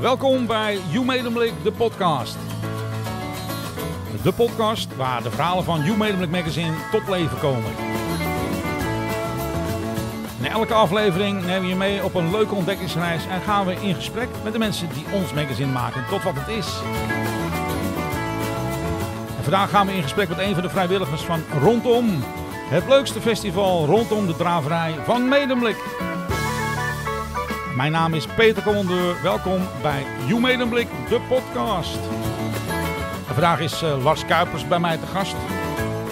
Welkom bij You Made de podcast. De podcast waar de verhalen van You Made magazine tot leven komen. Na elke aflevering nemen we je mee op een leuke ontdekkingsreis en gaan we in gesprek met de mensen die ons magazine maken tot wat het is. En vandaag gaan we in gesprek met een van de vrijwilligers van Rondom. Het leukste festival rondom de draverij van Medemlik. Mijn naam is Peter Commandeur. Welkom bij You Made a Blik, de podcast. vandaag is eh, Lars Kuipers bij mij te gast.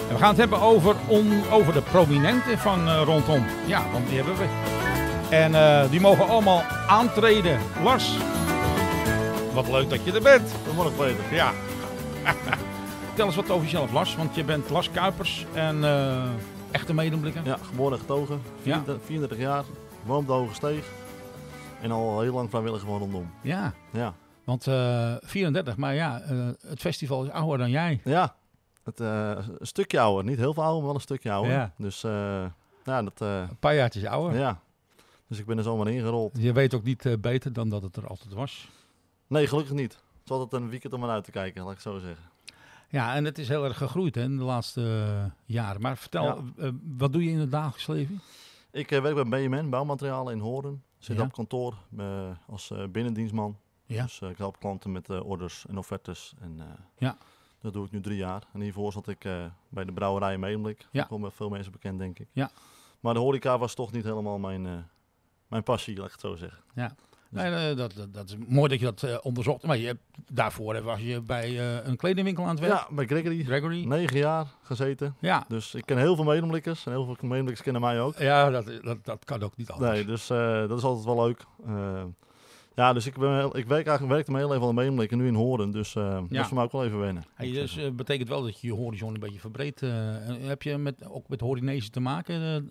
En we gaan het hebben over, over de prominenten van eh, rondom. Ja, want die hebben we. En eh, die mogen allemaal aantreden. Lars, wat leuk dat je er bent. Goedemorgen Peter. Ja. Vertel eens wat over jezelf Lars, want je bent Lars Kuipers en echte medeblikker. Ja, geboren en getogen, 34, ja. 34 jaar, woon op de Hoge Steeg. En al heel lang vrijwilliger gewoon rondom. Ja. ja. Want 34, eh, maar ja, eh, het festival is ouder dan jij. Ja, het, uh, een stukje ouder. Niet heel veel ouder, maar wel een stukje ouder. Ja. Dus ja, dat... een paar jaartjes ouder. Ja. Dus ik ben er zomaar gerold. Je weet ook niet beter dan dat het er altijd was. Nee, gelukkig niet. Het is altijd een weekend om naar uit te kijken, laat ik zo zeggen. Ja, en het is heel erg gegroeid hè, in de laatste jaren. Maar vertel, wat doe je in het dagelijks leven? Ik werk bij B&M bouwmaterialen in Hoorn. Zit op kantoor eh, als eh, binnendienstman. Ja. Dus eh, ik help klanten met orders en offertes. En, ja. Dat doe ik nu drie jaar. En hiervoor zat ik bij de brouwerij in Medemblik. kom veel mensen bekend, denk ik. Ja. Maar de horeca was toch niet helemaal mijn, mijn passie, laat ik het zo zeggen. Ja. Dus- nee, dat, dat, dat, is mooi dat je dat eh, onderzocht. Maar je, hebt, daarvoor was je bij eh, een kledingwinkel aan het werk. Ja, bij Gregory. Gregory. Negen jaar gezeten. Ja. Dus ik ken heel veel medemlikkers. En heel veel medemlikkers kennen mij ook. Ja, dat, dat, dat kan ook niet anders. Nee, dus eh, dat is altijd wel leuk. ja, dus ik, ben, ik werk eigenlijk, werkte mijn hele leven aan de medemlikken. Nu in Horen. Dus ja. dat is voor mij ook wel even wennen. Hey, dus betekent wel dat je je horizon een beetje verbreedt. heb je met, ook met Horinezen te maken?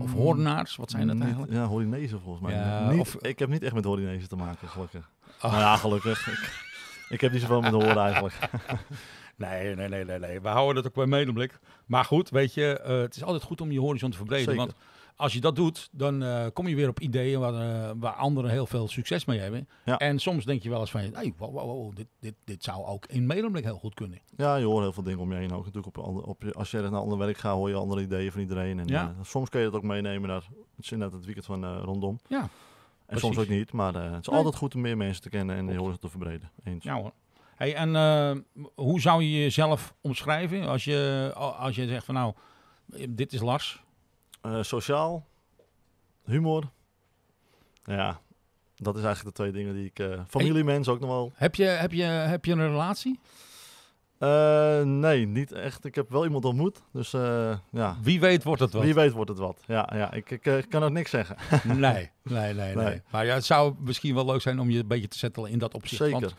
Of mhm. hoornaars, wat zijn dat eigenlijk? Ja, Horinezen volgens mij. of, ik heb niet echt met Horinezen te maken, gelukkig. Oh. Nou ja, gelukkig. ik, heb niet zoveel met horen eigenlijk. nee, nee, nee, nee, nee. We houden dat ook bij medeblik. Maar goed, weet je, eh, het is altijd goed om je horizon te verbreden. Want als je dat doet, dan eh, kom je weer op ideeën waar, eh, waar anderen heel veel succes mee hebben. En soms denk je wel eens van, hey, wow, dit, dit, dit zou ook in Medemblik heel goed kunnen. Ja, je hoort heel veel dingen om je heen ook. Natuurlijk op, op, als je dus naar ander werk gaat, hoor je andere ideeën van iedereen. En, eh, soms kun je dat ook meenemen naar het, dat het weekend van rondom. Ja, en soms ook niet, maar het is altijd goed om meer mensen te kennen en je horen te verbreden. Eens. Ja hoor. Hey, en hoe zou je jezelf omschrijven als je, als je zegt van nou, dit is Lars, eh, sociaal, humor. Ja, dat is eigenlijk de twee dingen die ik... Uh, eh, familiemens ook nog wel. Heb je, heb je, heb je een relatie? Eh, nee, niet echt. Ik heb wel iemand ontmoet. Dus ja. Wie weet wordt het wat. Wie weet wordt het wat. Ja, ja ik, ik, kan ook niks zeggen. nee, nee, nee, nee, Maar ja, het zou misschien wel leuk zijn om je een beetje te settelen in dat opzicht. Zeker. Want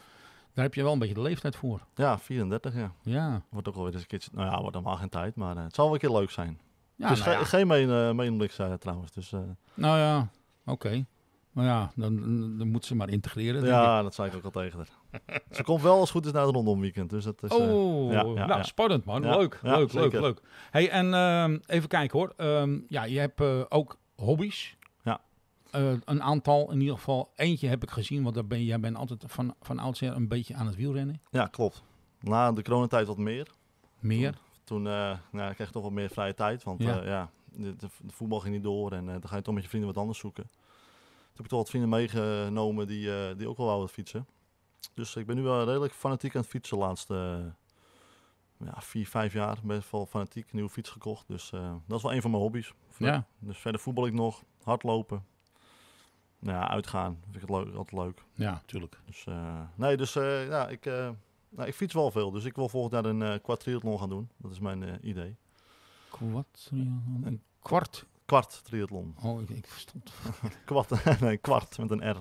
daar heb je wel een beetje de leeftijd voor. Ja, 34 ja. ja. Wordt ook alweer eens een keertje... Nou ja, wordt helemaal geen tijd. Maar het zal wel een keer leuk zijn dus nou ja. geen zei eh, hij eh, trouwens. Dus, eh. nou ja, oké. Maar ja, dan, dan moet ze maar integreren. ja, ik. dat zei ik ook al tegen haar. ze komt wel als goed is naar het rondom weekend. Dus dat is, oh, ja, nou, spannend man. leuk, leuk, leuk, leuk. Hey, en ehm, even kijken hoor. Ehm, ja, je hebt ook hobby's. Uh, een aantal, in ieder geval eentje heb ik gezien, want daar ben, jij bent altijd van, van oudsher een beetje aan het wielrennen. Ja, klopt. Na de coronatijd wat meer. Meer? toen eh, nou, kreeg ik toch wat meer vrije tijd. Want ja, eh, ja de, voetbal ging niet door en eh, dan ga je toch met je vrienden wat anders zoeken. Toen heb ik toch wat vrienden meegenomen die, die ook wel wouden fietsen. Dus ik ben nu wel redelijk fanatiek aan het fietsen de laatste ja, vier, vijf jaar. Best wel fanatiek, nieuwe fiets gekocht. Dus dat is wel een van mijn hobby's. Ja. Dus verder voetbal ik nog, hardlopen. Nou ja, uitgaan vind ik het leuk, altijd leuk. Ja, tuurlijk. Dus, nee, dus ja, ik nou, ik fiets wel veel, dus ik wil volgend jaar een kwart eh, quadriathlon gaan doen. Dat is mijn uh, idee. Quadriathlon? Een kwart? Kwart triathlon. Oh, ik, ik verstond. kwart, nee, kwart met een R.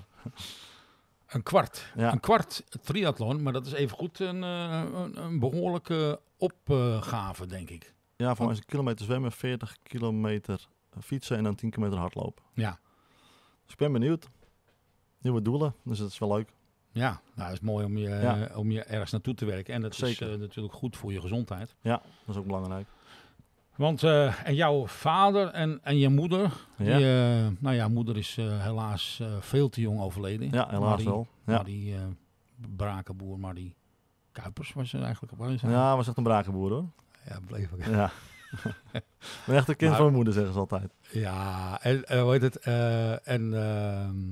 Een kwart. Ja. Een kwart triathlon, maar dat is even goed een, eh, een behoorlijke opgave, denk ik. Ja, voor mij is een kilometer zwemmen, 40 kilometer fietsen en dan 10 kilometer hardlopen. Ja. Dus ik ben benieuwd. Nieuwe doelen, dus dat is wel leuk. Ja, nou, het is mooi om je, eh, om je ergens naartoe te werken. En dat Zeker. is eh, natuurlijk goed voor je gezondheid. Ja, dat is ook belangrijk. Want eh, en jouw vader en, en je moeder, Die, nou ja, moeder is helaas veel te jong overleden. Ja, helaas wel. Ja. Marie Brakenboer, die Kuipers was er eigenlijk. op zijn. ja, was echt een Brakenboer hoor. Ja, bleef ik. Ja. ben echt een kind van mijn moeder, zeggen ze altijd. Ja, en hoe heet het? en ehm,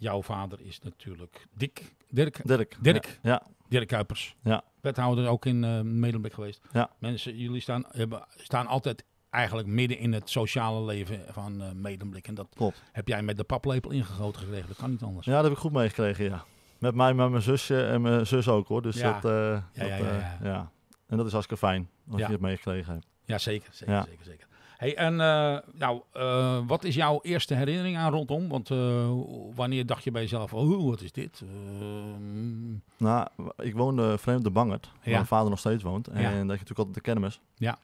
jouw vader is natuurlijk Dick. Dirk. Dirk. Dirk. Ja. Dirk Kuipers. Ja. Wethouder ook in eh, Medemblik geweest. Ja. Mensen, jullie staan, hebben, staan altijd eigenlijk midden in het sociale leven van eh, Medemblik. En dat Klopt. heb jij met de paplepel ingegoten gekregen. Dat kan niet anders. Ja, dat heb ik goed meegekregen, ja. Met mij, met mijn zusje en mijn zus ook hoor. Dus ja. dat, eh, ja, dat ja, En dat is hartstikke fijn als je het meegekregen hebt. Ja, zeker. Zeker, zeker, zeker. Hey, en eh, nou, eh, wat is jouw eerste herinnering aan rondom? Want eh, wanneer dacht je bij jezelf, oh, wat is dit? Ehm, nou, ik woonde vreemd de Bangert, waar mijn vader nog steeds woont. En dat je natuurlijk altijd de kermis. Ja.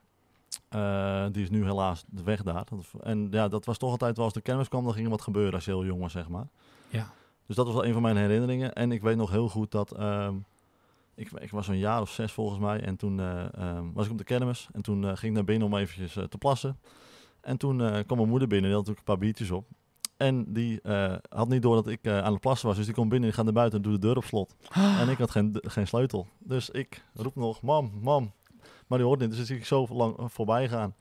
die is nu helaas de weg daar. En ja, dat was toch altijd wel als de kermis kwam, dan ging er wat gebeuren als je heel jong was, zeg maar. Ja. Dus dat was wel een van mijn herinneringen. En ik weet nog heel goed dat... Ehm, ik, ik, was een jaar of zes volgens mij. En toen eh, ehm, was ik op de kermis. En toen eh, ging ik naar binnen om eventjes eh, te plassen. En toen kwam mijn moeder binnen. Die had natuurlijk een paar biertjes op. En die had niet door dat ik aan het plassen was. Dus die komt binnen, en gaat naar buiten en doet de deur op slot. Ah. En ik had geen, geen sleutel. Dus ik roep nog, mam, mam. Maar die hoort niet. Dus ik zie ik zo lang voorbij gaan.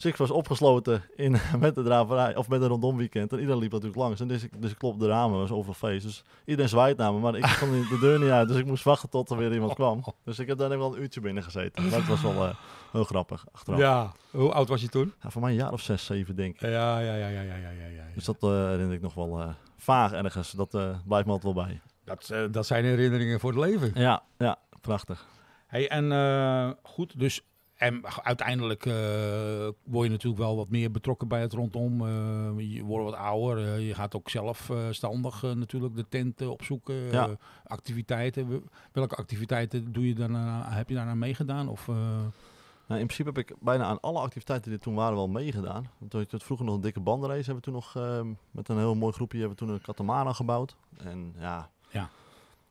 Dus ik was opgesloten in, met de draverij, of met een weekend. En iedereen liep natuurlijk langs. En dus ik, dus klopte de ramen, was over feest. Dus iedereen zwaait naar me, maar ik kon de deur niet uit. Dus ik moest wachten tot er weer iemand kwam. Dus ik heb daar wel een uurtje binnen gezeten. Maar was wel eh, heel grappig, achteraf. Ja, hoe oud was je toen? Ja, voor mij een jaar of zes, zeven, denk ik. Ja, ja, ja, ja, ja, ja. ja, ja. Dus dat uh, herinner ik nog wel uh, vaag ergens. Dat blijft me altijd wel bij. Dat, dat zijn herinneringen voor het leven. Ja, ja prachtig. Hey, en goed, dus en uiteindelijk eh, word je natuurlijk wel wat meer betrokken bij het rondom. Eh, je wordt wat ouder. Eh, je gaat ook zelfstandig natuurlijk de tent opzoeken. Ja. activiteiten. Welke activiteiten doe je daarna, heb je daarna meegedaan? Of, nou, in principe heb ik bijna aan alle activiteiten die toen waren wel meegedaan. Toen ik het vroeger nog een dikke bandenrace hebben we toen nog ehm, met een heel mooi groepje hebben we toen een katamana gebouwd. En ja, ja.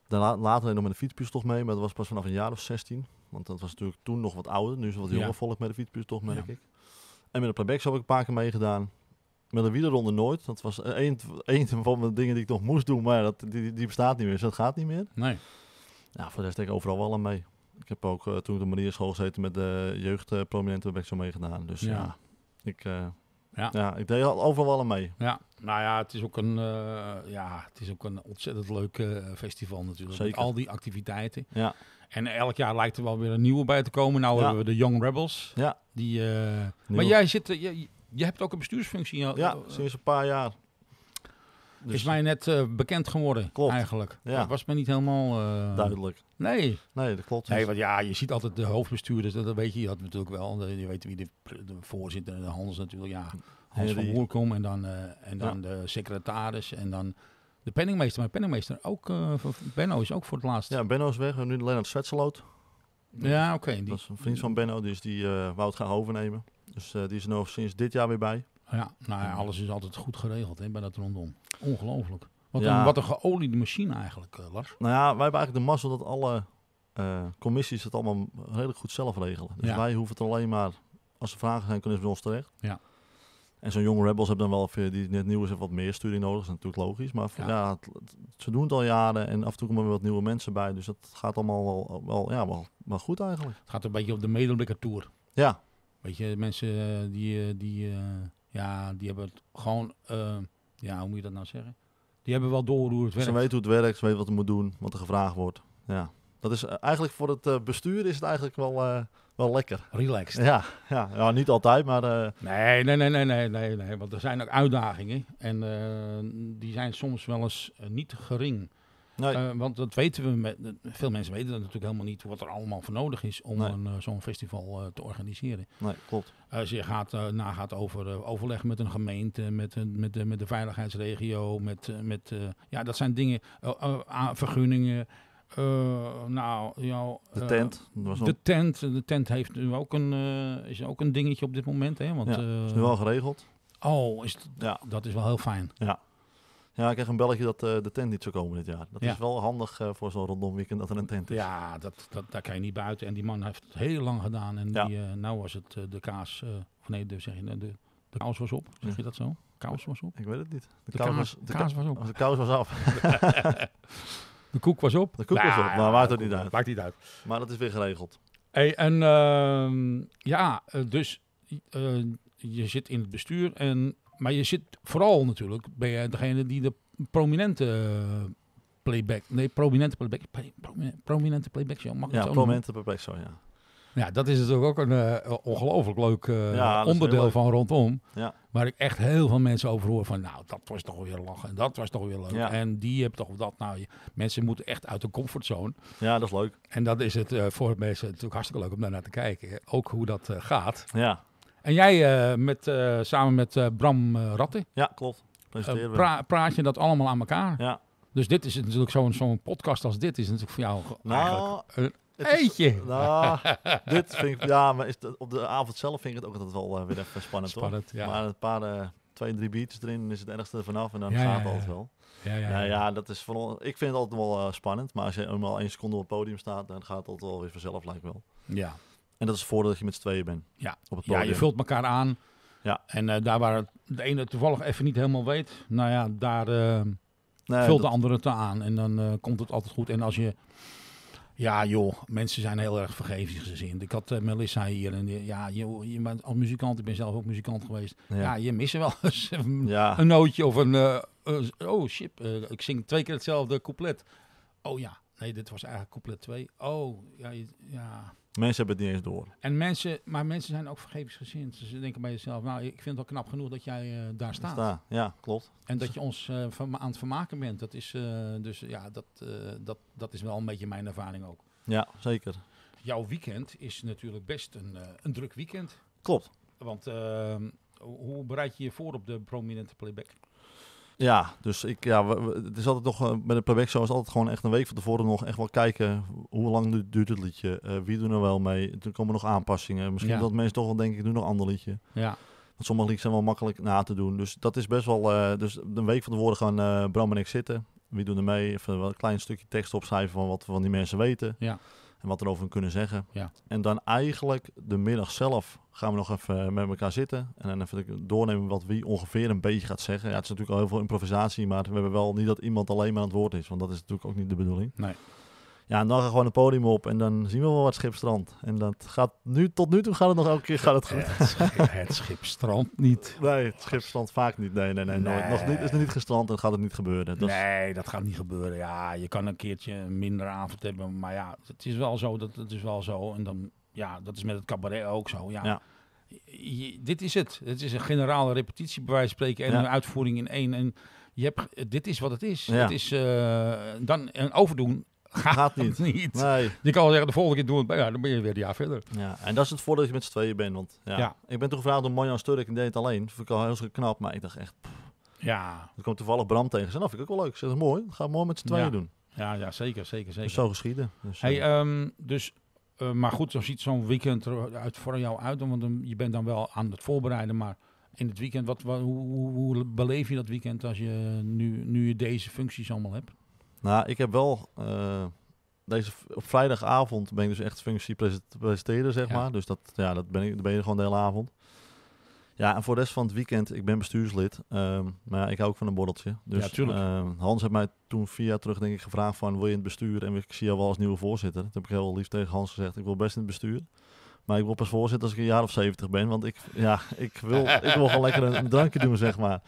Daarna, later nog met een toch mee, maar dat was pas vanaf een jaar of 16. Want dat was natuurlijk toen nog wat ouder. Nu is het wat jonger volk met de fietsbus, toch merk ik. En met de playback heb ik een paar keer meegedaan. Met de wielerronde nooit. Dat was eh, een, van de dingen die ik nog moest doen. Maar dat, die, die bestaat niet meer, dus dat gaat niet meer. Nee. Ja, voor de rest ik overal wel aan mee. Ik heb ook eh, toen ik de school gezeten met de jeugdprominenten, eh, uh, heb ik zo meegedaan. Dus ja, ik... Ja. ja, ik deed overal wel mee. Ja, nou ja, het is ook een, eh, ja, het is ook een ontzettend leuk eh, festival natuurlijk. Met al die activiteiten. Ja. En elk jaar lijkt er wel weer een nieuwe bij te komen. Nou hebben we de Young Rebels. Ja. Die, eh, maar jij zit, je, je hebt ook een bestuursfunctie. Ja, sinds een paar jaar. Dus is mij net eh, bekend geworden klopt. eigenlijk. Ja. Dat was me niet helemaal... Eh, Duidelijk. Nee. Nee, dat klopt. Nee, want ja, je ziet altijd de hoofdbestuurders, dat weet je, dat natuurlijk wel. Eh, je weet wie de, de voorzitter en de Hans natuurlijk, ja. Hans Henry. van komen en dan, en dan de secretaris en dan... De penningmeester, maar penningmeester ook, Benno is ook voor het laatst. Ja, Benno is weg en nu Leonard Zwetseloot. Ja, oké. Okay, dat is een vriend van Benno, dus die wou het gaan overnemen. Dus die is er nog sinds dit jaar weer bij. Ja, nou ja, alles is altijd goed geregeld hè, bij dat rondom. Ongelooflijk. Wat, een, wat een geoliede machine eigenlijk, eh, Lars. Nou ja, wij hebben eigenlijk de mazzel dat alle eh, commissies het allemaal redelijk goed zelf regelen. Dus wij hoeven het alleen maar, als er vragen zijn, kunnen ze bij ons terecht. Ja. En zo'n jonge Rebels hebben dan wel, die net nieuw is, even wat meer studie nodig. Dat is natuurlijk logisch. Maar ja. het, ze doen het al jaren en af en toe komen er wat nieuwe mensen bij. Dus dat gaat allemaal wel, wel, ja, wel, wel goed eigenlijk. Het gaat een beetje op de medelijke tour. Ja. Weet je, mensen eh, die, die ja, die hebben het gewoon, eh, ja, hoe moet je dat nou zeggen? Die hebben wel door hoe het werkt. Ze weten hoe het werkt, ze weten wat er moet doen, wat er gevraagd wordt. Ja, dat is eh, eigenlijk voor het eh, bestuur is het eigenlijk wel, wel lekker. Relaxed. Ja, ja, ja niet altijd, maar... Nee, nee, nee, nee, nee, nee, want er zijn ook uitdagingen. En die zijn soms wel eens niet gering. Nee. Eh, want dat weten we, met, veel mensen weten dat natuurlijk helemaal niet wat er allemaal voor nodig is om eh, zo'n festival eh, te organiseren. Nee, klopt. Als je gaat, nagaat over overleg met een gemeente, met, met, de, met de veiligheidsregio, met, met ja, dat zijn dingen, vergunningen. nou, jou, de tent. de tent. De tent heeft nu ook een, is ook een dingetje op dit moment. Hè? Want, ja, is nu wel geregeld. Oh, is ja. dat is wel heel fijn. Ja. Ja, ik kreeg een belletje dat eh, de tent niet zou komen dit jaar. Dat is wel handig eh, voor zo'n rondom weekend dat er een tent is. Ja, dat, dat, daar kan je niet buiten. En die man heeft het heel lang gedaan. En die, eh, nou was het de kaas, of nee, de, zeg je, de, de, kous was op. Zeg je dat zo? Kous was op? Ik weet het niet. De, kous, de kaas was op. De kous was af. de koek was op. De koek was op, nou, maar maakt het niet uit. Maakt niet uit. Maar dat is weer geregeld. Hey, en ehm, ja, dus je zit in het bestuur en maar je zit vooral natuurlijk, ben jij eh, degene die de prominente eh, playback, nee, prominente playback, prominente, playback show, mag Ja, prominente playback zo, ja. Ja, dat is natuurlijk ook een eh, ongelooflijk leuk onderdeel van rondom. Ja. Waar ik echt heel veel mensen over hoor van, nou, dat was toch weer lachen en dat was toch weer leuk. Ja. En die hebt toch dat. Nou, je, mensen moeten echt uit de comfortzone. Ja, dat is leuk. En dat is het uh, voor mensen natuurlijk hartstikke leuk om daarnaar te kijken. Ook hoe dat gaat. Ja. En jij eh, met, eh, samen met eh, Bram Ratten. Ja, klopt. praat je dat allemaal aan elkaar? Ja. Dus dit is natuurlijk zo'n podcast als dit is natuurlijk voor jou nou, eigenlijk Eetje. Is, nou, dit vind ik, ja, maar is op de avond zelf vind ik het ook altijd wel weer even spannend, spannend Ja. Maar een paar, twee, drie beats erin is het ergste vanaf en dan gaat het altijd wel. Ja, ja, nou, ja, dat is van, ik vind het altijd wel spannend, maar als je eenmaal één seconde op het podium staat, dan gaat het altijd wel weer vanzelf, lijkt wel. Ja, en dat is voordat voordeel dat je met z'n tweeën bent. Ja, op het ja je vult elkaar aan. Ja. En eh, daar waar de ene toevallig even niet helemaal weet, nou ja, daar eh, vult de andere te aan. En dan eh, komt het altijd goed. En als je... Ja, joh, mensen zijn heel erg vergevingsgezind. Ik had Melissa hier en ja, je, je bent als muzikant, ik ben zelf ook muzikant geweest. Ja, ja je mist wel eens een, ja. nootje of een, oh shit, ik zing twee keer hetzelfde couplet. Oh ja, nee, dit was eigenlijk couplet 2. Oh, ja, ja. Mensen hebben het niet eens door. En mensen, maar mensen zijn ook vergevingsgezind. ze denken bij jezelf, nou, ik vind het wel knap genoeg dat jij eh, daar staat. ja, klopt. En dat je ons eh, aan het vermaken bent. Dat is, eh, dus, ja, dat, dat, dat is wel een beetje mijn ervaring ook. Ja, zeker. Jouw weekend is natuurlijk best een, een druk weekend. Klopt. Want ehm, hoe bereid je je voor op de prominente playback? Ja, dus ik, ja, het is altijd nog, bij de playback show is altijd gewoon echt een week van tevoren nog echt wel kijken hoe lang duurt het liedje? Eh, wie doen er wel mee? Toen komen nog aanpassingen. Misschien dat mensen toch wel denken, ik doe nog een ander liedje. Ja. Want sommige liedjes zijn wel makkelijk na te doen. Dus dat is best wel... Uh, dus een week van tevoren gaan eh, Bram en ik zitten. Wie doen er mee? Even een klein stukje tekst opschrijven van wat we van die mensen weten. Ja. En wat erover kunnen zeggen. Ja. En dan eigenlijk de middag zelf gaan we nog even met elkaar zitten. En dan even doornemen wat wie ongeveer een beetje gaat zeggen. Ja, het is natuurlijk al heel veel improvisatie. Maar we hebben wel niet dat iemand alleen maar aan het woord is. Want dat is natuurlijk ook niet de bedoeling. Nee. Ja, en dan we gewoon een podium op en dan zien we wel wat Schipstrand. En dat gaat nu, tot nu toe gaat het nog elke keer gaat het goed. Het, Schipstrand niet. Nee, het Schipstrand vaak niet. Nee, nee, nee. Nog niet, is er niet gestrand en gaat het niet gebeuren. Nee, dat gaat niet gebeuren. Ja, je kan een keertje minder avond hebben. Maar ja, het is wel zo. Dat, het is wel zo. En dan, ja, dat is met het cabaret ook zo. ja. ja. dit is het. Het is een generale repetitie, bij wijze van spreken, en een uitvoering in één. En je hebt, dit is wat het is. Ja. Het is eh, dan een overdoen gaat, niet. Nee. Je kan zeggen, de volgende keer doen we het, ja, dan ben je weer een jaar verder. Ja, en dat is het voordeel dat je met z'n tweeën bent. Want ja, ik ben toen gevraagd door Marjan Sturk en deed het alleen. Vond ik al heel knap, maar ik dacht echt... Ja. Er komt toevallig Bram tegen. ze dat vind ik ook wel leuk. dat is mooi. Dat mooi met z'n tweeën doen. Ja, ja, zeker, zeker, zeker. zo geschieden. Dus, hey, ehm, dus eh, maar goed, zo ziet zo'n weekend eruit voor jou uit. Want je bent dan wel aan het voorbereiden, maar in het weekend, wat, wat hoe, hoe, beleef je dat weekend als je nu, nu je deze functies allemaal hebt? Nou, ik heb wel eh, deze op vrijdagavond ben ik dus echt functie presenteren, zeg maar. Dus dat, ja, dat ben ik, dat ben je gewoon de hele avond. Ja, en voor de rest van het weekend, ik ben bestuurslid, ehm, maar ja, ik hou ook van een borreltje. Dus ehm, Hans heeft mij toen vier jaar terug denk ik gevraagd van, wil je in het bestuur? En ik zie jou wel als nieuwe voorzitter. Dat heb ik heel lief tegen Hans gezegd, ik wil best in het bestuur. Maar ik wil pas voorzitter als ik een jaar of zeventig ben, want ik, ja, ik, wil, ik wil gewoon lekker een, een drankje doen, zeg maar.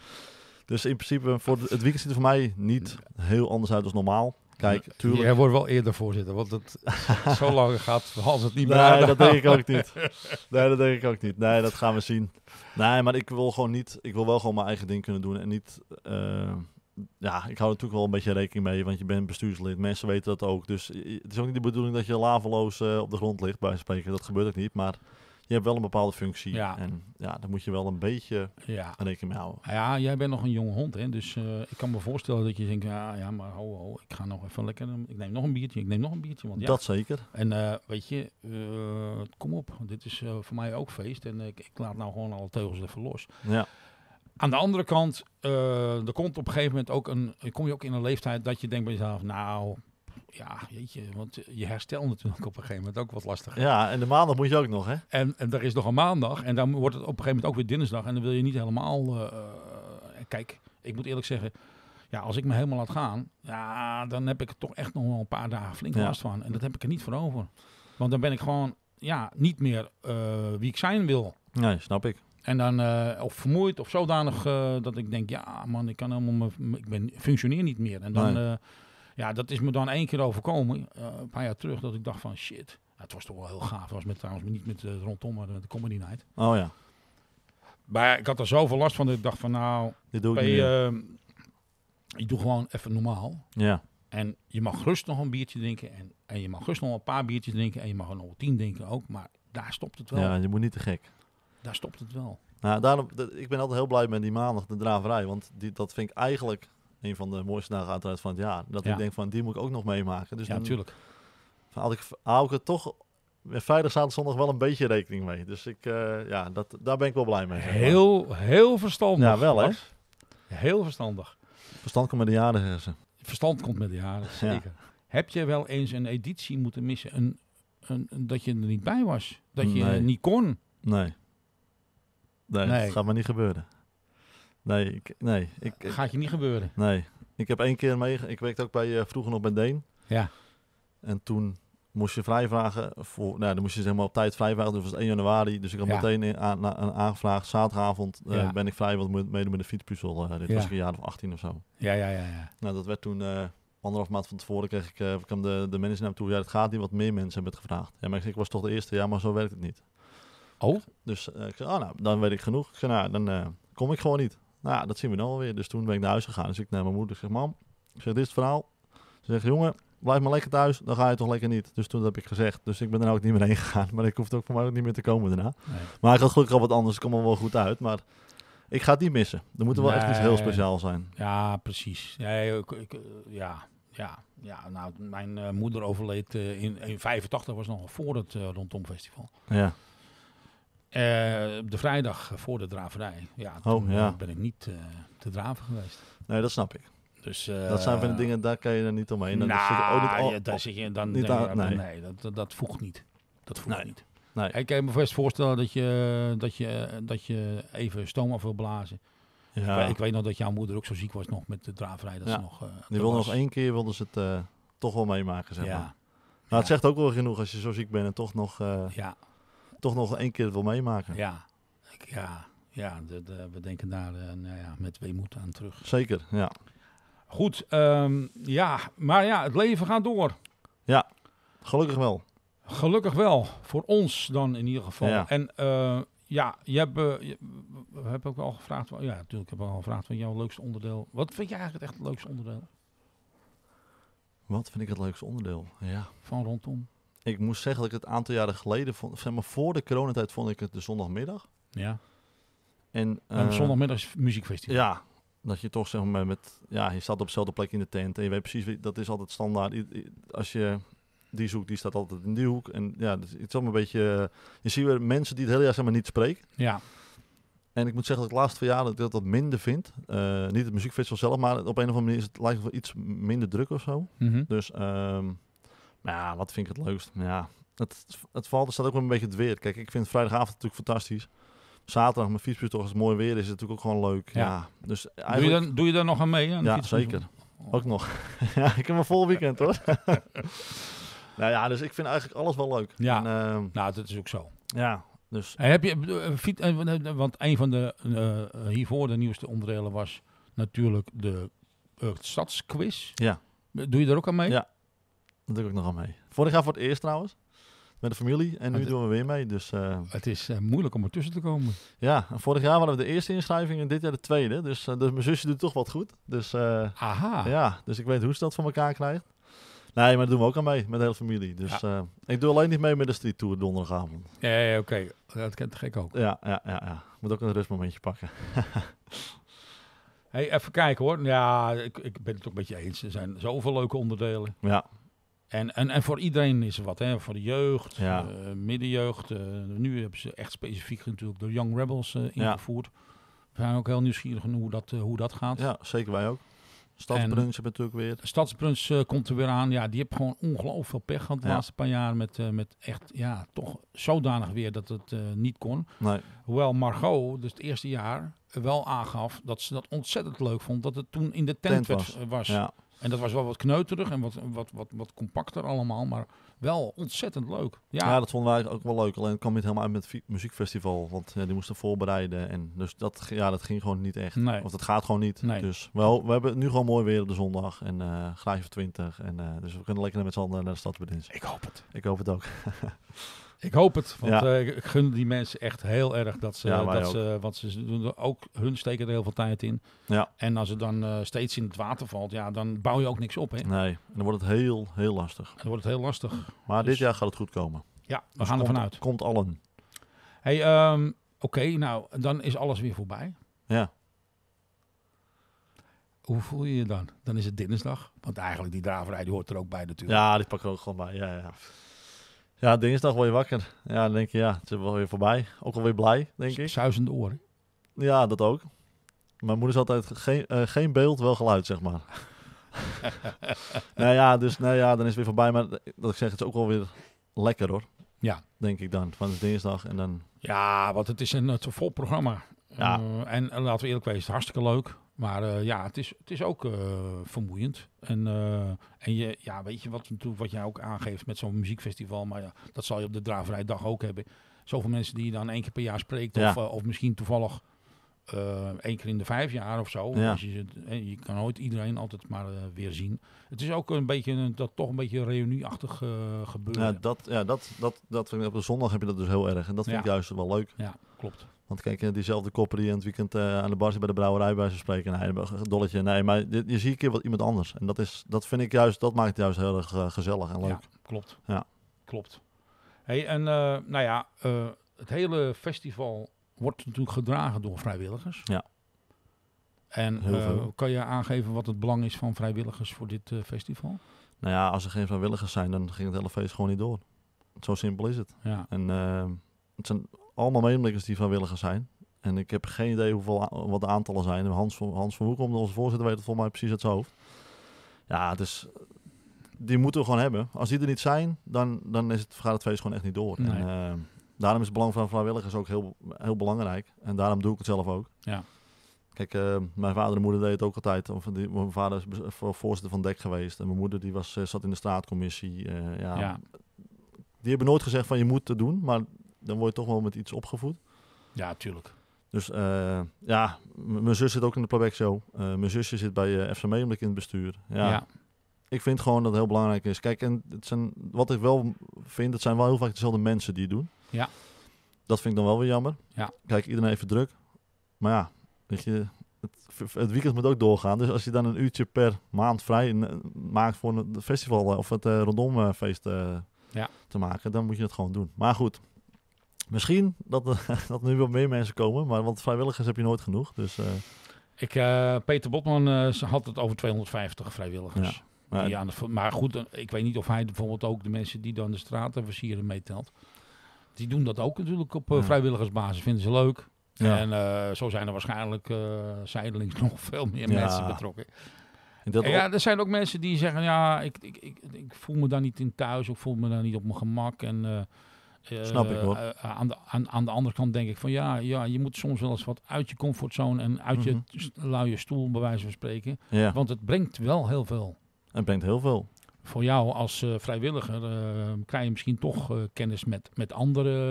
Dus in principe, voor het weekend ziet er voor mij niet heel anders uit dan normaal. Kijk, tuurlijk. Jij wordt wel eerder voorzitter, want het zo lang gaat als het niet meer Nee, dat denk ik ook niet. Nee, dat denk ik ook niet. Nee, dat gaan we zien. Nee, maar ik wil gewoon niet... Ik wil wel gewoon mijn eigen ding kunnen doen en niet... Eh, ja, ik hou natuurlijk wel een beetje rekening mee, want je bent bestuurslid. Mensen weten dat ook. Dus het is ook niet de bedoeling dat je laveloos eh, op de grond ligt, bij spreken. Dat gebeurt ook niet, maar je hebt wel een bepaalde functie. Ja. En ja, daar moet je wel een beetje ja. rekening mee houden. Ja, jij bent nog een jonge hond, hè? dus eh, ik kan me voorstellen dat je denkt, ja, ja maar ho, ho, ik ga nog even lekker, ik neem nog een biertje, ik neem nog een biertje. Want, ja. Dat zeker. En eh, weet je, eh, kom op, dit is voor mij ook feest en ik, ik, laat nou gewoon alle teugels even los. Ja. Aan de andere kant, er komt op een gegeven moment ook een, kom je ook in een leeftijd dat je denkt bij jezelf, nou, ja, je want je herstelt natuurlijk op een gegeven moment ook wat lastiger. Ja, en de maandag moet je ook nog, hè? En, en er is nog een maandag en dan wordt het op een gegeven moment ook weer dinsdag. En dan wil je niet helemaal... Eh, eh, kijk, ik moet eerlijk zeggen, ja, als ik me helemaal laat gaan, ja, dan heb ik toch echt nog wel een paar dagen flink last van. En dat heb ik er niet voor over. Want dan ben ik gewoon, ja, niet meer eh, wie ik zijn wil. Nee, snap ik. En dan, of vermoeid of zodanig uh, dat ik denk, ja man, ik kan helemaal, ik ben, functioneer niet meer. En dan... Ja, dat is me dan één keer overkomen, eh, een paar jaar terug, dat ik dacht van shit. het was toch wel heel gaaf. was met, trouwens niet met eh, rondom, maar eh, de Comedy Night. Oh ja. Maar ik had er zoveel last van dat ik dacht van nou... Dit doe ik ehm, doe gewoon even normaal. Ja. En je mag rust nog een biertje drinken. En, en je mag rust nog een paar biertjes drinken. En je mag er nog tien drinken ook. Maar daar stopt het wel. Ja, je moet niet te gek. Daar stopt het wel. Nou, daarom, ik ben altijd heel blij met die maandag, de draverij. Want die, dat vind ik eigenlijk een van de mooiste dagen uiteraard van het jaar. Dat ik denk van, die moet ik ook nog meemaken. Dus ja, natuurlijk. Hou ik, hou ik het toch eh, vrijdag, zaterdag, zondag wel een beetje rekening mee. Dus ik, eh, ja, dat, daar ben ik wel blij mee. Zeg Heel, heel verstandig. Ja, wel hè? Heel verstandig. Verstand komt met de jaren, Verstand komt met de jaren, zeker. Heb je wel eens een editie moeten missen? Een, een, dat je er niet bij was? Dat je niet kon? Nee. Nee, nee. dat gaat maar niet gebeuren. Nee, ik, nee. Ik, Gaat je niet gebeuren? Nee. Ik heb één keer mee... Ik werkte ook bij, uh, vroeger nog bij Deen. Ja. En toen moest je vrijvragen. Voor, nou, dan moest je zeg maar op tijd vrijvragen. dat was 1 januari. Dus ik had meteen in, aan, aangevraagd. Zaterdagavond eh, ben ik vrij, want moet meedoen met de fietspuzzel. Uh, eh, dit was een jaar of 18 of zo. Ja, ja, ja. ja. Nou, dat werd toen anderhalf maand van tevoren. kreeg ik, kwam de, de manager naar toe. Ja, het gaat niet. Wat meer mensen hebben het gevraagd. Ja, maar ik, was toch de eerste. Ja, maar zo werkt het niet. Oh? Dus ik oh, nou, dan weet ik genoeg. Ik zei, nou, dan kom ik gewoon niet. Nou dat zien we dan alweer. Dus toen ben ik naar huis gegaan. Dus ik naar mijn moeder. zeg, mam, ik zeg, dit het verhaal. Ze zegt, jongen, blijf maar lekker thuis. Dan ga je toch lekker niet. Dus toen heb ik gezegd. Dus ik ben er ook niet meer heen gegaan. Maar ik hoefde ook voor mij ook niet meer te komen daarna. Maar ik had gelukkig al wat anders. Ik kwam er wel goed uit. Maar ik ga het niet missen. Er moet er wel echt iets heel speciaal zijn. Ja, precies. ik, ja, ja, ja, nou, mijn eh, moeder overleed eh, in, in 85, was nog voor het uh, Rondom Festival. Ja. Eh, op de vrijdag voor de draverij. Ja, oh, toen ja. Eh, ben ik niet eh, te draven geweest. Nee, dat snap ik. Dus, dat zijn van de dingen, daar kan je er niet omheen. zit nou, ja, daar zit je dan niet aan, nee. nee, dat, dat, voegt niet. Dat voegt niet. Nee. Ik kan me best voorstellen dat je, dat je, dat je even stoom af wil blazen. Ja. Ik, weet nog dat jouw moeder ook zo ziek was nog met de draverij. Dat ze nog, Die wilde nog één keer wilden ze het toch wel meemaken, zeg maar. Maar het zegt ook wel genoeg als je zo ziek bent en toch nog... ja toch nog één keer wil meemaken. Ja, ja, ja de, we denken daar eh, nou ja, met weemoed aan terug. Zeker, ja. Goed, ehm, ja, maar ja, het leven gaat door. Ja, gelukkig wel. Gelukkig wel, voor ons dan in ieder geval. Ja. En eh, ja, je hebt, eh, je, we hebben ook al gevraagd, ja natuurlijk heb ik al gevraagd van jouw leukste onderdeel. Wat vind jij eigenlijk echt het leukste onderdeel? Wat vind ik het leukste onderdeel? Ja. Van rondom? Ik moest zeggen dat ik het aantal jaren geleden vond. Zeg maar, voor de coronatijd vond ik het de zondagmiddag. Ja. En, eh, zondagmiddag is muziekfestival. Ja, dat je toch zeg maar met... Ja, je staat op dezelfde plek in de tent en je weet precies... Dat is altijd standaard. Als je die zoekt, die staat altijd in die hoek. En ja, het is allemaal een beetje... Eh, je ziet weer mensen die het hele jaar zeg maar niet spreken. Ja. En ik moet zeggen dat ik de laatste jaren jaar dat dat minder vind. Eh, niet het muziekfestival zelf, maar op een of andere manier is het lijkt wel iets minder druk of zo. Mhm. Dus... Ehm, ja, wat vind ik het leukst? Ja, het, het valt, er staat ook wel een beetje het weer. Kijk, ik vind vrijdagavond natuurlijk fantastisch. Zaterdag mijn toch, als het mooi weer is, is het natuurlijk ook gewoon leuk. Ja. dus eigenlijk... doe, je dan, doe je daar nog aan mee? Aan ja, zeker. Ook nog. ja, ik heb een vol weekend hoor. nou ja, dus ik vind eigenlijk alles wel leuk. Ja, en, ehm, nou dat is ook zo. Ja, dus. En heb je, eh, eh, eh, want een van de hiervoor de nieuwste onderdelen was natuurlijk de uh, stadsquiz. Ja. Doe je daar ook aan mee? Ja, natuurlijk ook nog mee. Vorig jaar voor het eerst trouwens. Met de familie. En nu doen we weer mee. Dus, eh, het is eh, moeilijk om ertussen te komen. Ja, vorig jaar waren we de eerste inschrijving en dit jaar de tweede. Dus, eh, dus mijn zusje doet toch wat goed. Dus, Ja, dus ik weet hoe ze dat voor elkaar krijgt. Nee, maar dat doen we ook aan mee met de hele familie. Dus ik doe alleen niet mee met de street tour donderdagavond. Ja, ja oké. Dat kent gek ook. Ja, ja, ja, ja. Moet ook een rustmomentje pakken. hey, even kijken hoor. Ja, ik, ik ben het ook een beetje eens. Er zijn zoveel leuke onderdelen. Ja. En, en, en voor iedereen is er wat, hè? voor de jeugd, ja. uh, middenjeugd. Eh, nu hebben ze echt specifiek natuurlijk de Young Rebels eh, ingevoerd. Ja. We zijn ook heel nieuwsgierig hoe dat, hoe dat gaat. Ja, zeker wij ook. Stadsbruns hebben natuurlijk weer. Stadsbruns komt er weer aan. Ja, die heeft gewoon ongelooflijk veel pech gehad de laatste paar jaar. Met, met echt, ja, toch zodanig weer dat het niet kon. Nee. Hoewel Margot, dus het eerste jaar, wel aangaf dat ze dat ontzettend leuk vond. Dat het toen in de tent, was. was. Ja. En dat was wel wat kneuterig en wat, wat, wat, wat compacter allemaal, maar wel ontzettend leuk. Ja. dat vonden wij ook wel leuk. Alleen het kwam niet helemaal uit met het muziekfestival, want die moesten voorbereiden. En dus dat, ja, dat ging gewoon niet echt. want Of dat gaat gewoon niet. Dus wel, we hebben het nu gewoon mooi weer op de zondag en uh, graadje 20. En, eh, dus we kunnen lekker met z'n allen naar de stad bedienen. Ik hoop het. Ik hoop het ook. Ik hoop het, want eh, ik gun die mensen echt heel erg dat ze, dat ze wat ze doen, ook hun steken er heel veel tijd in. Ja. En als het dan eh, steeds in het water valt, ja, dan bouw je ook niks op. Hè? Nee, dan wordt het heel, heel lastig. dan wordt het heel lastig. Maar dit dus- jaar gaat het goed komen. Ja, we dus gaan ervan uit. Komt allen. Hey, ehm, oké, nou, dan is alles weer voorbij. Ja. Hoe voel je je dan? Dan is het dinsdag. Want eigenlijk die draverij, die hoort er ook bij natuurlijk. Ja, die pak ik ook gewoon bij. Ja, ja. Ja, dinsdag word je wakker. Ja, dan denk je, ja, het is wel weer voorbij. Ook alweer blij, denk ik. Zuizende oren. Ja, dat ook. Mijn moeder is altijd geen, eh, geen beeld, wel geluid, zeg maar. nou ja, dus nou ja, dan is het weer voorbij. Maar dat ik zeg, het is ook wel weer lekker hoor. Ja. Denk ik dan. Van dinsdag en dan... Ja, want het is een, het vol programma. Ja. Eh, en laten we eerlijk wezen, hartstikke leuk. Maar eh, ja, het is, het is ook eh, vermoeiend. En, eh, en je, ja, weet je wat, wat jij ook aangeeft met zo'n muziekfestival. Maar ja, dat zal je op de draverijdag ook hebben. Zoveel mensen die je dan één keer per jaar spreekt. Of, of misschien toevallig één keer in de vijf jaar of zo. je, je kan nooit iedereen altijd maar weer zien. Het is ook een beetje, dat toch een beetje reunieachtig gebeuren. Ja, dat, ja dat, dat, dat vind ik, op een zondag heb je dat dus heel erg. En dat vind ik juist wel leuk. Ja, klopt. Want kijk, eh, diezelfde koppen die in het weekend eh, aan de bar bij de brouwerij bij ze spreken. Nee, een eh, dolletje. Nee, maar je ziet een keer wat iemand anders. En dat, is, dat vind ik juist, dat maakt het juist heel erg gezellig en leuk. Ja, klopt. Ja. Klopt. Hey, en nou ja, het hele festival wordt natuurlijk gedragen door vrijwilligers. Ja. En kan je aangeven wat het belang is van vrijwilligers voor dit festival? Nou ja, als er geen vrijwilligers zijn, dan ging het hele feest gewoon niet door. Zo simpel is het. Ja. En het zijn allemaal medemlikkers die vrijwilligers zijn. En ik heb geen idee hoeveel, wat de aantallen zijn. Hans van, Hans van Hoekom, onze voorzitter, weet het volgens mij precies het hoofd. Ja, dus die moeten we gewoon hebben. Als die er niet zijn, dan, dan is het feest gewoon echt niet door. En, eh, daarom is het belang van vrijwilligers ook heel, heel belangrijk. En daarom doe ik het zelf ook. Ja. Kijk, eh, mijn vader en moeder deden het ook altijd. Of die, mijn vader is voorzitter van DEC geweest. En mijn moeder die was, eh, zat in de straatcommissie. ja, ja. Die hebben nooit gezegd van je moet het doen. Maar dan word je toch wel met iets opgevoed. Ja, tuurlijk. Dus eh, ja, mijn zus zit ook in de playback show. Eh, mijn zusje zit bij uh, eh, FC Meemelijk in het bestuur. Ja, Ik vind gewoon dat het heel belangrijk is. Kijk, en het zijn, wat ik wel vind, het zijn wel heel vaak dezelfde mensen die het doen. Ja. Dat vind ik dan wel weer jammer. Ja. Kijk, iedereen even druk. Maar ja, weet je, het, het, weekend moet ook doorgaan. Dus als je dan een uurtje per maand vrij maakt voor het festival of het rondomfeest ja. te maken, dan moet je het gewoon doen. Maar goed, Misschien dat, dat nu wel meer mensen komen, maar want vrijwilligers heb je nooit genoeg. Dus, eh. Ik, eh, Peter Botman uh, had het over 250 vrijwilligers. Ja. Maar, maar goed, ik weet niet of hij bijvoorbeeld ook de mensen die dan de straten versieren meetelt. Die doen dat ook natuurlijk op vrijwilligersbasis, vinden ze leuk. Ja. En zo zijn er waarschijnlijk zijdelings nog veel meer mensen betrokken. Dat ja, er zijn ook mensen die zeggen, ja, ik, ik, ik, ik, voel me daar niet in thuis, ik voel me daar niet op mijn gemak. En Snap ik eh, hoor. Eh, aan, de, aan, aan de andere kant denk ik van ja, ja, je moet soms wel eens wat uit je comfortzone en uit je mhm. luie stoel, bij wijze van spreken. Ja. Want het brengt wel heel veel. Het brengt heel veel. Voor jou als eh, vrijwilliger krijg je misschien toch kennis met, met andere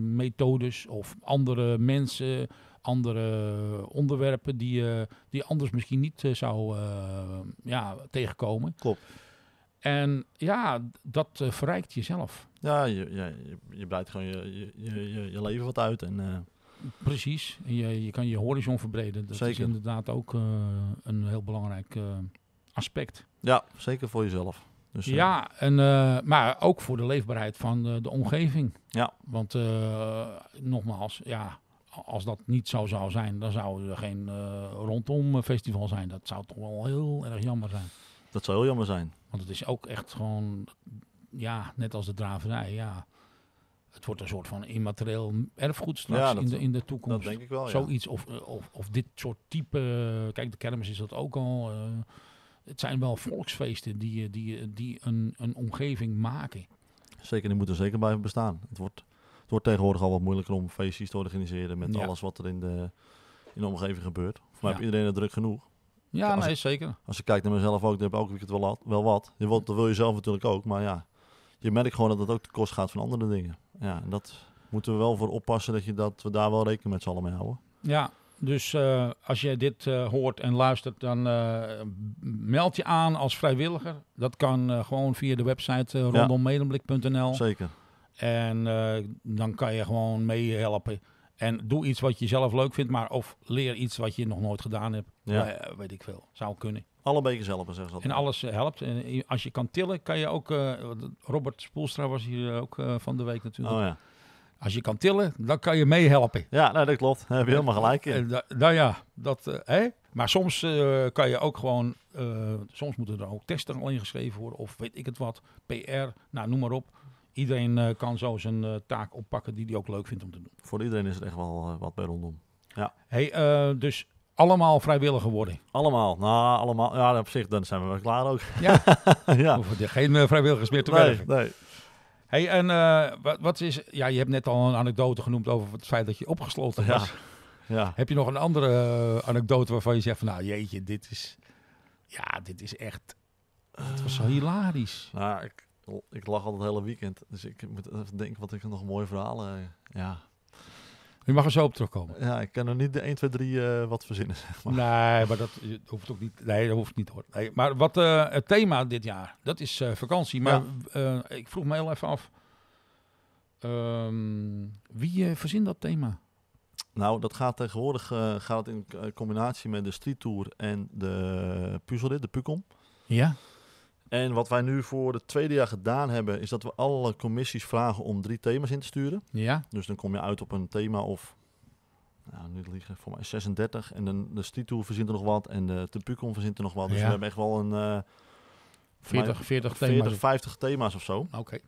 methodes of andere mensen, andere onderwerpen die, die anders misschien niet zou ja, tegenkomen. Klopt. En ja, dat eh, verrijkt jezelf. Ja, je, je, je breidt gewoon je, je, je, leven wat uit. En, eh, Precies. Je, je kan je horizon verbreden. Dat is inderdaad ook eh, een heel belangrijk aspect. Ja, zeker voor jezelf. Dus, ja, en, maar ook voor de leefbaarheid van de omgeving. Ja. Want nogmaals, ja, als dat niet zo zou zijn, dan zou er geen rondom festival zijn. Dat zou toch wel heel erg jammer zijn. Dat zou heel jammer zijn. Want het is ook echt gewoon, ja, net als de draverij, ja. Het wordt een soort van immaterieel erfgoed straks in, de, in de toekomst. Dat denk ik wel, Zoiets, of, eh, of, of dit soort type... Eh, kijk, de kermis is dat ook al. Eh. het zijn wel volksfeesten die, die, die een, een omgeving maken. Zeker, die moeten zeker blijven bestaan. Het wordt, het wordt tegenwoordig al wat moeilijker om feestjes te organiseren... met alles wat er in de, in de omgeving gebeurt. Voor mij heeft iedereen het druk genoeg. Ja, nee, zeker. Als je kijkt naar mezelf ook, dan heb ik ook het wel, wel wat. Je wilt, dat wil je zelf natuurlijk ook, maar ja, je merkt gewoon dat het ook de kost gaat van andere dingen. Ja, en dat moeten we wel voor oppassen dat, je, dat we daar wel rekening met z'n allen mee houden. Ja, dus eh, als je dit eh, hoort en luistert, dan eh, meld je aan als vrijwilliger. Dat kan gewoon via de website rondommedemblik.nl. zeker. En dan kan je gewoon meehelpen. En doe iets wat je zelf leuk vindt, maar of leer iets wat je nog nooit gedaan hebt. Ja. Eh, weet ik veel. Zou kunnen. Allebei beetjes helpen, zeg ze dat. En alles eh, helpt. En eh, als je kan tillen, kan je ook... Robert Spoelstra was hier ook van de week natuurlijk. Oh, ja. Als je kan tillen, dan kan je meehelpen. Ja, nou, dat klopt. heb je helemaal gelijk nou ja, dat... hè? Maar soms kan je ook gewoon... soms moeten er ook testen al ingeschreven worden. Of weet ik het wat. PR, nou noem maar op iedereen eh, kan zo zijn eh, taak oppakken die hij ook leuk vindt om te doen. Voor iedereen is het echt wel eh, wat bij rondom. Ja. Hey, dus allemaal vrijwilliger worden. Allemaal. Nou, allemaal. Ja, op zich dan zijn we wel klaar ook. Ja. ja. er geen vrijwilligers meer te nee, werken. Nee. Hey, en wat, wat, is. Ja, je hebt net al een anekdote genoemd over het feit dat je opgesloten was. Ja. Heb je nog een andere anekdote waarvan je zegt van nou jeetje, dit is. Ja, dit is echt. Het was zo hilarisch. Nou, ik, ik lag al het hele weekend. Dus ik moet even denken wat ik nog mooie verhalen. Eh, ja. Je mag er zo op terugkomen. Ja, ik kan er niet de 1, 2, 3 wat verzinnen. Zeg maar. Nee, maar dat hoeft ook niet. Nee, dat hoeft niet hoor. Nee, maar wat eh, het thema dit jaar, dat is eh, vakantie. Maar ik vroeg me heel even af. Ehm, wie verzint dat thema? Nou, dat gaat tegenwoordig gaat in combinatie met de Street Tour en de Puzzelrit, de Pucom. Ja. En wat wij nu voor het tweede jaar gedaan hebben, is dat we alle commissies vragen om drie thema's in te sturen. Ja. Dus dan kom je uit op een thema of, nou, nu liggen voor mij 36. En dan de Stito verzint er nog wat en de Tepucon verzint er nog wat. Dus ja. we hebben echt wel een... Uh, 40, 40, thema's. 50 thema's of zo. Oké.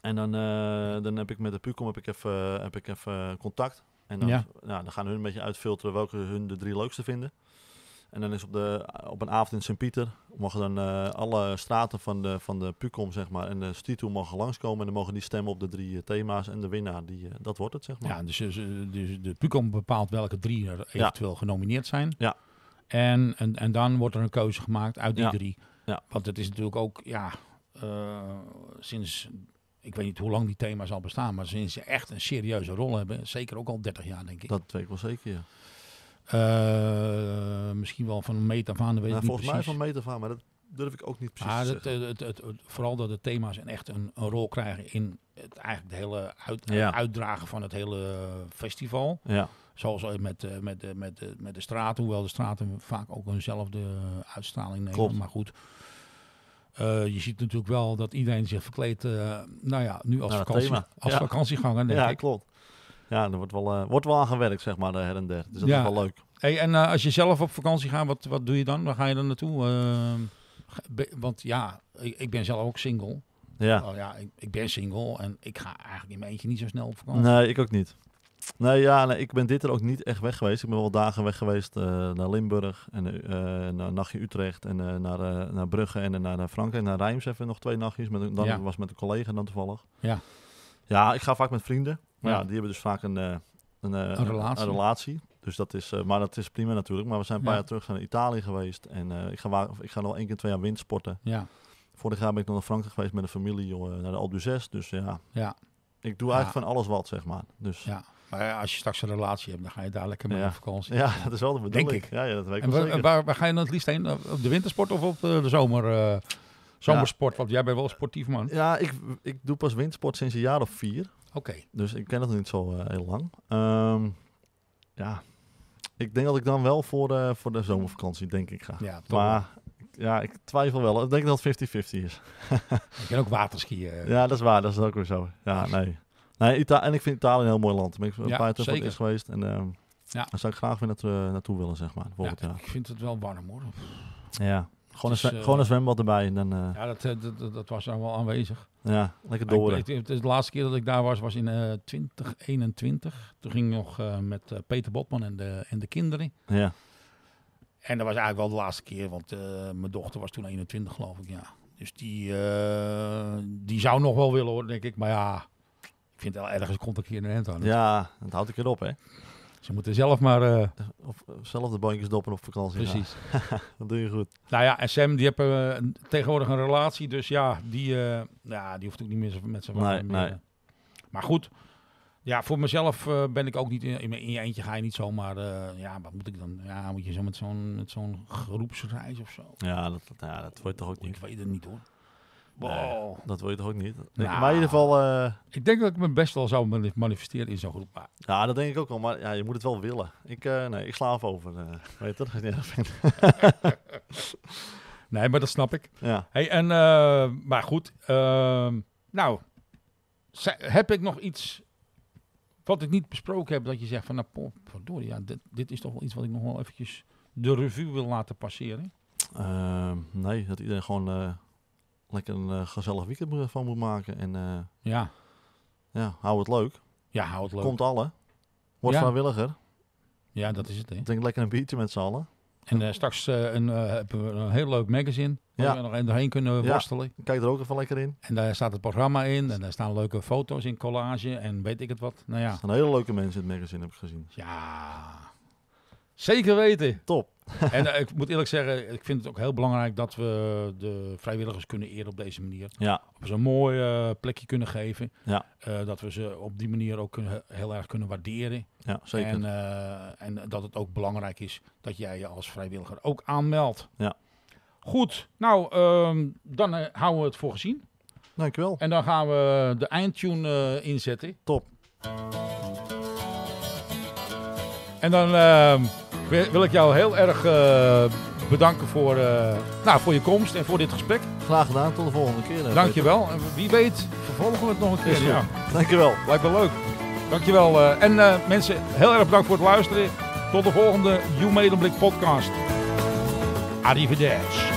En dan, eh, dan heb ik met de Pucom heb ik even, heb ik even contact. En dan, ja. nou, dan gaan hun een beetje uitfilteren welke hun de drie leukste vinden. En dan is op, de, op een avond in Sint-Pieter, mogen dan eh, alle straten van de, van de Pucom zeg maar, en de Stito mogen langskomen. En dan mogen die stemmen op de drie eh, thema's en de winnaar, die, eh, dat wordt het zeg maar. Ja, dus, dus de Pucom bepaalt welke drie er eventueel genomineerd zijn. Ja. En, en, en dan wordt er een keuze gemaakt uit die drie. Ja. Want het is natuurlijk ook, ja, sinds, ik weet niet hoe lang die thema's al bestaan, maar sinds ze echt een serieuze rol hebben, zeker ook al 30 jaar denk ik. Dat weet ik wel zeker, ja. Eh, misschien wel van metafaan, af weet nou, Volgens precies. mij van metafaan, maar dat durf ik ook niet precies ah, eh, het, het, het, vooral dat de thema's echt een, een, rol krijgen in het, eigenlijk de hele uitdragen van het hele festival. Ja. Zoals met, eh, met, met, met, de, met de straten, hoewel de straten vaak ook eenzelfde uitstraling nemen. Maar goed, je ziet natuurlijk wel dat iedereen zich verkleedt, nou ja, nu als, vakantie, als vakantieganger, denk ja, klopt ja, er wordt wel, eh, wordt wel aan gewerkt, zeg maar, her en der. Dus dat ja. is wel leuk. Hey, en eh, als je zelf op vakantie gaat, wat, wat doe je dan? Waar ga je dan naartoe? Ehm, want ja, ik, ik ben zelf ook single. Ja. Oh ja, ik, ik, ben single en ik ga eigenlijk in mijn eentje niet zo snel op vakantie. Nee, ik ook niet. Nee, ja, nee, ik ben dit er ook niet echt weg geweest. Ik ben wel dagen weg geweest eh, naar Limburg en uh, naar nachtje Utrecht en naar, naar Brugge en naar, naar Frankrijk. Naar Rijms even nog twee nachtjes. Met, dan was met een collega dan toevallig. Ja. Ja, ik ga vaak met vrienden ja, die hebben dus vaak een, eh, een, eh, een relatie. Dus dat is, eh, maar dat is prima natuurlijk. Maar we zijn een paar jaar terug naar Italië geweest. En ik, ga ik ga nog één keer twee jaar windsporten. Ja. Vorig jaar ben ik nog naar Frankrijk geweest met een familie naar de Alpe d'Huez. Dus ja, ja, ik doe eigenlijk van alles wat, zeg maar. Dus. Ja. Maar ja, als je straks een relatie hebt, dan ga je daar lekker mee op vakantie. Ja, dat is wel de bedoeling. Denk ik. Ja, ja dat weet ik en waar, waar, ga je dan het liefst heen? Op de wintersport of op de, zomer, uh, zomersport? Want jij bent wel sportief man. Ja, ik, ik doe pas windsport sinds een jaar of vier. Oké. Dus ik ken het niet zo eh, heel lang. Ehm, ja, ik denk dat ik dan wel voor de, voor de zomervakantie, denk ik, ga. Ja, Maar ja, ik twijfel wel. Ik denk dat het 50-50 is. Ik ken ook waterskiën. Eh. Ja, dat is waar. Dat is ook weer zo. Ja, nee. nee Ita en ik vind Italië een heel mooi land. ik ben ja, een paar keer is geweest. En ehm, ja. daar zou ik graag weer naartoe, eh, naartoe willen, zeg maar. Ja, jaar. ik vind het wel warm, hoor. Ja. Gewoon, een, eh, gewoon zwembad erbij. En dan, eh, Ja, eh, dat, dat, dat, was dan wel aanwezig. Ja, lekker door. Het de laatste keer dat ik daar was, was in 2021. Toen ging ik nog met Peter Botman en de, en de kinderen. Ja. En dat was eigenlijk wel de laatste keer, want mijn dochter was toen 21, geloof ik. Ja. Dus die, die zou nog wel willen hoor, denk ik. Maar ja, ik vind het wel ergens komt een keer een aan. Dus ja, dat houdt ik erop, hè? Ze moeten zelf maar... Uh... Of, eh, zelf de bankjes doppen op vakantie. Precies. dat doe je goed. Nou ja, en Sam die hebben eh, tegenwoordig een relatie. Dus ja, die, ja, die hoeft ook niet meer met zijn nee, Nee. Maar goed, ja, voor mezelf ben ik ook niet... In, in, je eentje ga je niet zomaar... ja, wat moet ik dan? Ja, moet je zo met zo'n zo'n groepsreis of zo? Ja dat, ja, dat wordt toch ook niet... Ik weet het niet hoor dat wil je toch ook niet? Nou, maar in ieder geval... Eh, ik denk dat ik me best wel zou manifesteren in zo'n groep. Maar... Ja, dat denk ik ook wel. Maar ja, je moet het wel willen. Ik, eh, nee, ik slaaf over. Eh, weet je dat? nee, maar dat snap ik. Ja. Hey, en, maar goed. Ehm, nou, heb ik nog iets wat ik niet besproken heb? Dat je zegt van, nou, pop, verdorie, ja, dit, dit is toch wel iets wat ik nog wel eventjes de revue wil laten passeren? Ehm, nee, dat iedereen gewoon lekker een eh, gezellig weekend van moet maken. En eh, ja. ja, hou het leuk. Ja, hou het leuk. Komt alle. Word ja. vrijwilliger. Ja, dat is het. Hè? Denk lekker een biertje met z'n allen. En eh, straks uh, een, een heel leuk magazine. Waar ja. we nog doorheen kunnen worstelen. kijk er ook even lekker in. En daar staat het programma in. En daar staan leuke foto's in collage. En weet ik het wat. Nou ja. Er zijn hele leuke mensen in het magazine heb ik gezien. Ja. Zeker weten. Top. en eh, ik moet eerlijk zeggen, ik vind het ook heel belangrijk dat we de vrijwilligers kunnen eren op deze manier. Ja. Op zo'n mooi eh, plekje kunnen geven. Ja. Eh, dat we ze op die manier ook kunnen, heel erg kunnen waarderen. Ja, zeker. En, en dat het ook belangrijk is dat jij je als vrijwilliger ook aanmeldt. Ja. Goed, nou, ehm, dan houden we het voor gezien. Dankjewel. En dan gaan we de eindtune inzetten. Top. En dan... Ehm, wil ik jou heel erg eh, bedanken voor, eh, nou, voor je komst en voor dit gesprek. Graag gedaan, tot de volgende keer. Hè, Dankjewel. Peter. En wie weet vervolgen we het nog een keer. Ja. Dankjewel. Lijkt wel leuk. Dankjewel. Eh. en mensen, heel erg bedankt voor het luisteren. Tot de volgende You Made Blik podcast. Arrivederci.